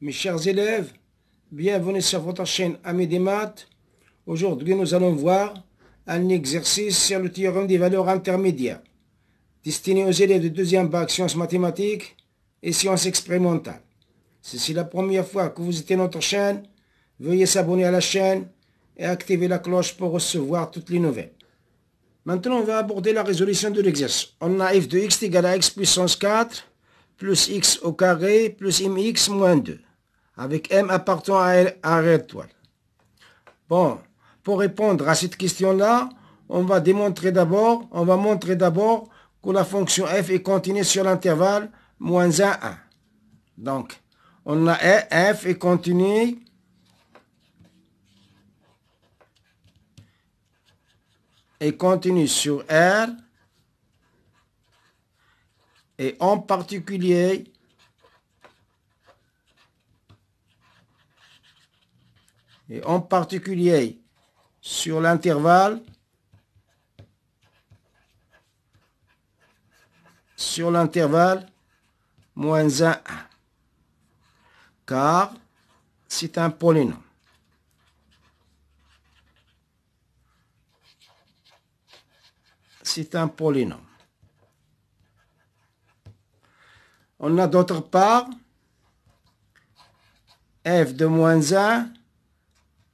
Mes chers élèves, bienvenue sur votre chaîne Amis des Maths. Aujourd'hui, nous allons voir un exercice sur le théorème des valeurs intermédiaires, destiné aux élèves de deuxième bac sciences mathématiques et sciences expérimentales. Si c'est la première fois que vous visitez notre chaîne, veuillez s'abonner à la chaîne et activer la cloche pour recevoir toutes les nouvelles. Maintenant, on va aborder la résolution de l'exercice. On a f de x égale à x puissance 4 plus x au carré plus mx moins 2, avec m appartenant à R étoile. Bon, pour répondre à cette question-là, on va démontrer d'abord, on va montrer d'abord que la fonction f est continue sur l'intervalle moins 1, 1. Donc, on a e, f est continue et continue sur R et en particulier et en particulier sur l'intervalle sur l'intervalle moins 1 car c'est un polynôme. C'est un polynôme. On a d'autre part f de moins 1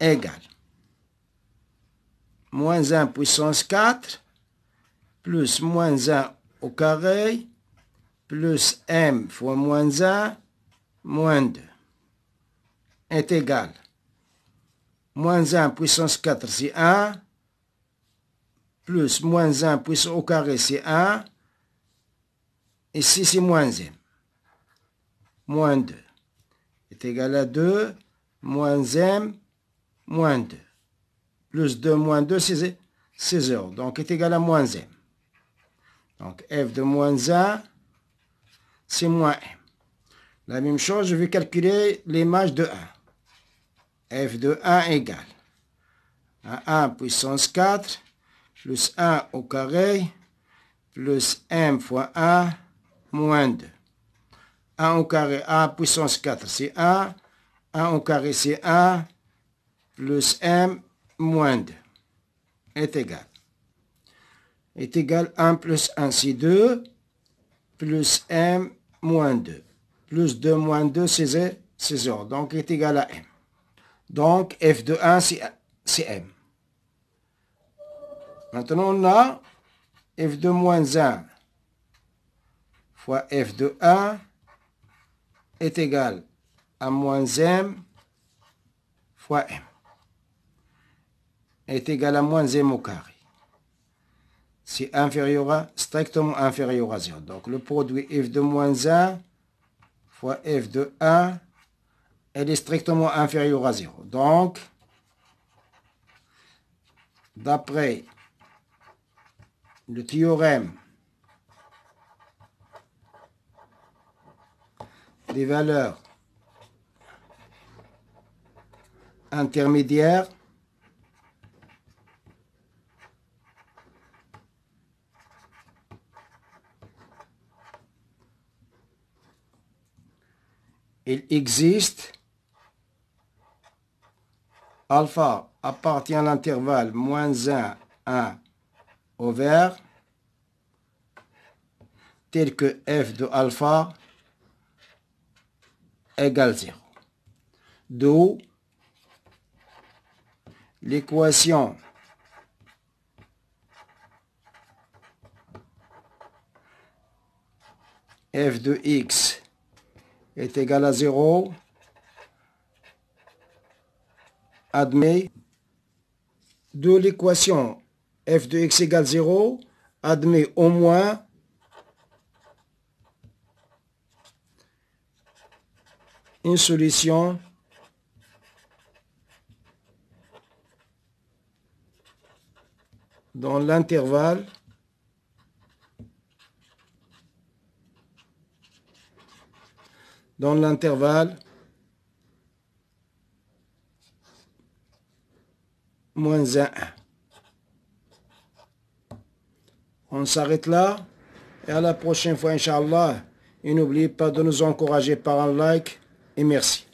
égale moins 1 puissance 4 plus moins 1 au carré plus m fois moins 1 moins 2 est égal moins 1 puissance 4 c'est 1 plus moins 1 puissance au carré c'est 1 et ici c'est moins m moins 2 est égal à 2 moins m moins 2. Plus 2 moins 2, c'est 0. Donc est égal à moins m. Donc f de moins 1, c'est moins m. La même chose, je vais calculer l'image de 1. f de 1 égale à 1 puissance 4 plus 1 au carré plus m fois 1 moins 2. 1 au carré, 1 puissance 4, c'est 1. 1 au carré, c'est 1. Plus m moins 2 est égal. Est égal 1 plus 1, c'est 2. Plus m moins 2. Plus 2 moins 2, c'est 0. Donc, est égal à m. Donc, f de 1, c'est m. Maintenant, on a f de moins 1 fois f de 1 est égal à moins m fois m est égal à moins m au carré. C'est inférieur à, strictement inférieur à 0. Donc le produit f de moins 1 fois f de 1, elle est strictement inférieure à 0. Donc, d'après le théorème des valeurs intermédiaires il existe alpha appartient à l'intervalle moins 1, 1 vert tel que f de alpha 0. D'où l'équation f de x est égal à 0 admet d'où l'équation f de x égale 0 admet au moins une solution dans l'intervalle dans l'intervalle moins 1. On s'arrête là et à la prochaine fois, Inch'Allah. Et n'oubliez pas de nous encourager par un like, et merci.